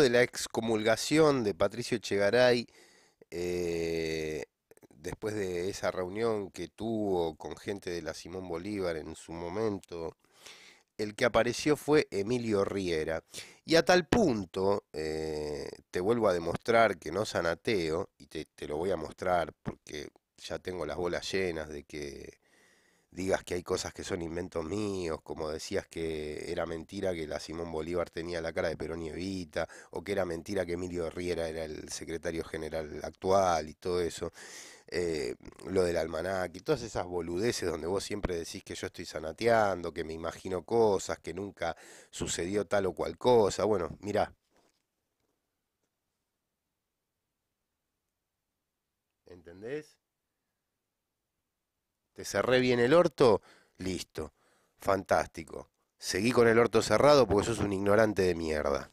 de la excomulgación de Patricio Echegaray, eh, después de esa reunión que tuvo con gente de la Simón Bolívar en su momento, el que apareció fue Emilio Riera. Y a tal punto, eh, te vuelvo a demostrar que no sanateo, y te, te, lo voy a mostrar porque ya tengo las bolas llenas de que digas que hay cosas que son inventos míos, como decías que era mentira que la Simón Bolívar tenía la cara de Perón y Evita, o que era mentira que Emilio Riera era el secretario general actual y todo eso, eh, lo del almanac y todas esas boludeces donde vos siempre decís que yo estoy sanateando, que me imagino cosas, que nunca sucedió tal o cual cosa. Bueno, mirá. ¿Entendés? te cerré bien el orto, listo, fantástico. Seguí con el orto cerrado porque sos un ignorante de mierda.